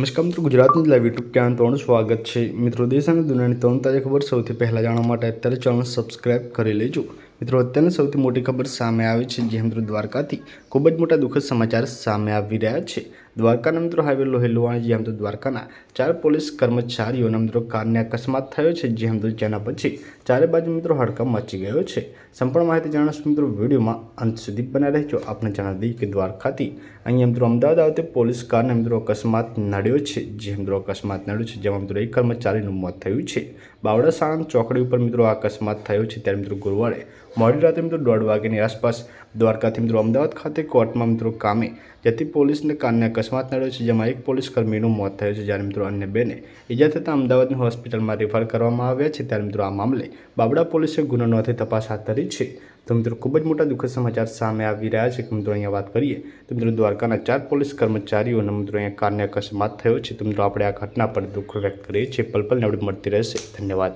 નમસ્કાર મિત્રો ગુજરાતની લાઈવ યુટ્યુબ ચેનલ ત્રણ સ્વાગત છે મિત્રો દેશ અને દુનિયાની ત્રણ તાજા ખબર સૌથી પહેલાં જાણવા માટે અત્યારે ચેનલ સબસ્ક્રાઈબ કરી લેજો મિત્રો અત્યારની સૌથી મોટી ખબર સામે આવી છે જે મિત્રો દ્વારકાથી ખૂબ જ મોટા દુઃખદ સમાચાર સામે આવી રહ્યા છે દ્વારકાના મિત્રો હાઈવે હેલવાણી જે તો દ્વારકાના ચાર પોલીસ કર્મચારીઓના મિત્રો કારને અકસ્માત થયો છે જે તો જેના પછી ચારે બાજુ મિત્રો હડકંપ મચી ગયો છે સંપૂર્ણ માહિતી જણાવશું મિત્રો વિડીયોમાં અંત સુધી બના રહેજો આપણે જણાવી દઈએ કે દ્વારકાથી અહીંયા મિત્રો અમદાવાદ આવતી પોલીસ કારને મિત્રો અકસ્માત નડ્યો છે જે મિત્રો અકસ્માત નડ્યો છે જેમાં મિત્રો એક કર્મચારીનું મોત થયું છે બાવડા સાણંદ ચોકડી ઉપર મિત્રો આ અકસ્માત થયો છે ત્યારે મિત્રો ગુરુવારે મોડી રાતે મિત્રો દોઢ વાગ્યાની આસપાસ દ્વારકાથી મિત્રો અમદાવાદ ખાતે કોર્ટમાં મિત્રો કામે જેથી પોલીસને કારણે અકસ્માત નડ્યો છે જેમાં એક પોલીસ કર્મીનું મોત થયું છે જ્યારે મિત્રો અન્ય બેને ઇજા થતાં અમદાવાદની હોસ્પિટલમાં રેફર કરવામાં આવ્યા છે ત્યારે મિત્રો આ મામલે બાબડા પોલીસે ગુનો નોંધી તપાસ હાથ ધરી છે તો મિત્રો ખૂબ જ મોટા દુઃખદ સમાચાર સામે આવી રહ્યા છે કે મિત્રો અહીંયા વાત કરીએ તો મિત્રો દ્વારકાના ચાર પોલીસ કર્મચારીઓને મિત્રો અહીંયા કારને અકસ્માત થયો છે તો મિત્રો આપણે આ ઘટના પર દુઃખ વ્યક્ત કરીએ છીએ પલપલને નવડી મળતી રહેશે ધન્યવાદ